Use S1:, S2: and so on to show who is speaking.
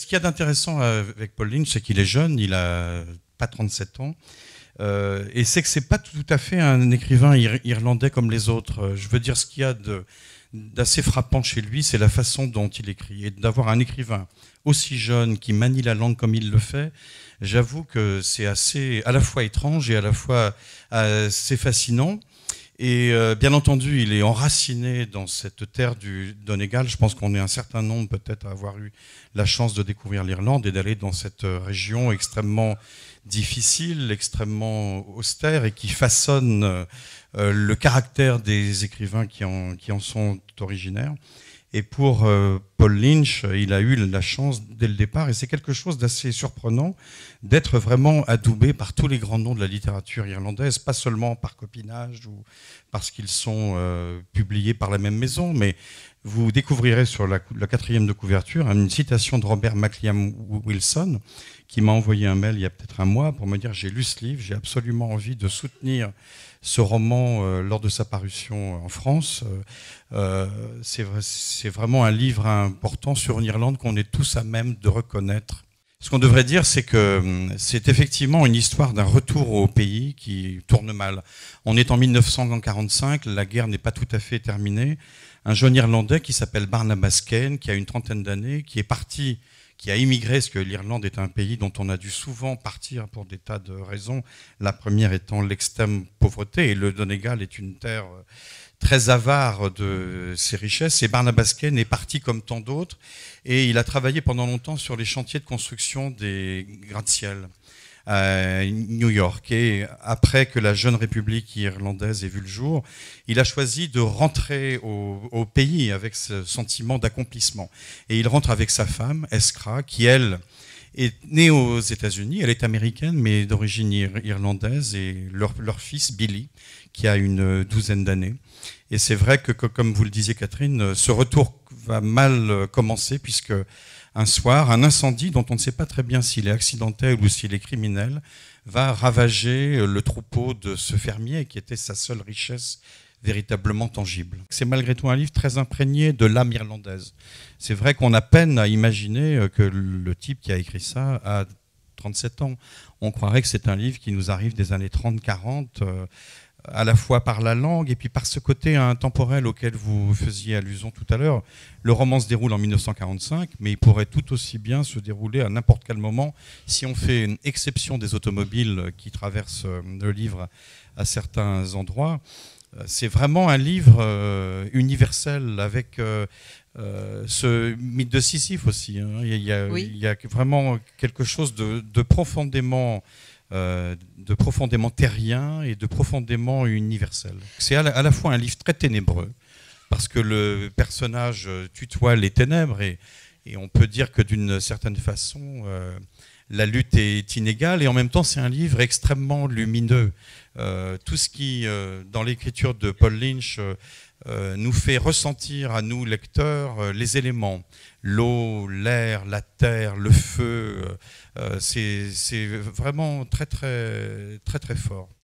S1: Ce qui y a d'intéressant avec Paul Lynch, c'est qu'il est jeune, il a pas 37 ans. Euh, et c'est que ce n'est pas tout à fait un écrivain irlandais comme les autres. Euh, je veux dire, ce qu'il y a d'assez frappant chez lui, c'est la façon dont il écrit. Et d'avoir un écrivain aussi jeune qui manie la langue comme il le fait, j'avoue que c'est assez à la fois étrange et à la fois assez euh, fascinant. Et euh, bien entendu, il est enraciné dans cette terre du Donegal. Je pense qu'on est un certain nombre peut-être à avoir eu la chance de découvrir l'Irlande et d'aller dans cette euh, région extrêmement difficile, extrêmement austère et qui façonne euh, le caractère des écrivains qui qui en sont originaires. Et pour euh, Paul Lynch, il a eu la chance dès le départ, et c'est quelque chose d'assez surprenant, d'être vraiment adoubé par tous les grands noms de la littérature irlandaise, pas seulement par copinage ou parce qu'ils sont euh, publiés par la même maison, mais vous découvrirez sur la, quatrième de couverture hein, une citation de Robert McLean Wilson qui m'a envoyé un mail il y a peut-être un mois pour me dire j'ai lu ce livre, j'ai absolument envie de soutenir ce roman euh, lors de sa parution en France. Euh, euh, c'est vraiment un livre important sur une Irlande qu'on est tous à même de reconnaître ce qu'on devrait dire, c'est que hum, c'est effectivement une histoire d'un retour au pays qui tourne mal. On est en 1945, la guerre n'est pas tout à fait terminée. Un jeune Irlandais qui s'appelle Barnabas Kane, qui a une trentaine d'années, qui est parti qui a immigré, parce que l'Irlande est un pays dont on a dû souvent partir pour des tas de raisons. La première étant l'extrême pauvreté, et le Donegal est une terre euh, très avare de ses richesses. Et Barnabas est parti comme tant d'autres, et il a travaillé pendant longtemps sur les chantiers de construction des gratte-ciel à euh, New York. Et après que la jeune République irlandaise ait vu le jour, il a choisi de rentrer au, pays avec ce sentiment d'accomplissement. Et il rentre avec sa femme, Escra, qui, elle, est née aux États-Unis. Elle est américaine, mais d'origine irlandaise. Et leur, leur, fils, Billy, qui a une euh, douzaine d'années. Et c'est vrai que, comme vous le disiez, Catherine, euh, ce retour va mal euh, commencer, puisque un soir, un incendie dont on ne sait pas très bien s'il est accidentel ou s'il est criminel, va ravager le troupeau de ce fermier qui était sa seule richesse véritablement tangible. C'est malgré tout un livre très imprégné de l'âme irlandaise. C'est vrai qu'on a peine à imaginer euh, que le type qui a écrit ça a 37 ans. On croirait que c'est un livre qui nous arrive des années 30-40, euh, à la fois par la langue et puis par ce côté intemporel auquel vous faisiez allusion tout à l'heure. Le roman se déroule en 1945, mais il pourrait tout aussi bien se dérouler à n'importe quel moment. Si on fait une exception des automobiles qui traversent euh, le livre à certains endroits, euh, c'est vraiment un livre euh, universel avec euh, ce mythe de Sisyphe aussi. Hein. Il, y a, vraiment quelque chose de, profondément de profondément terrien et de profondément universel. C'est à, la fois un livre très ténébreux, parce que le personnage tutoie les ténèbres et, et on peut dire que d'une certaine façon, euh, la lutte est inégale. Et en même temps, c'est un livre extrêmement lumineux. Euh, tout ce qui, euh, dans l'écriture de Paul Lynch, nous fait ressentir à nous, lecteurs, les éléments. L'eau, l'air, la terre, le feu. c'est vraiment très, très, très, très fort.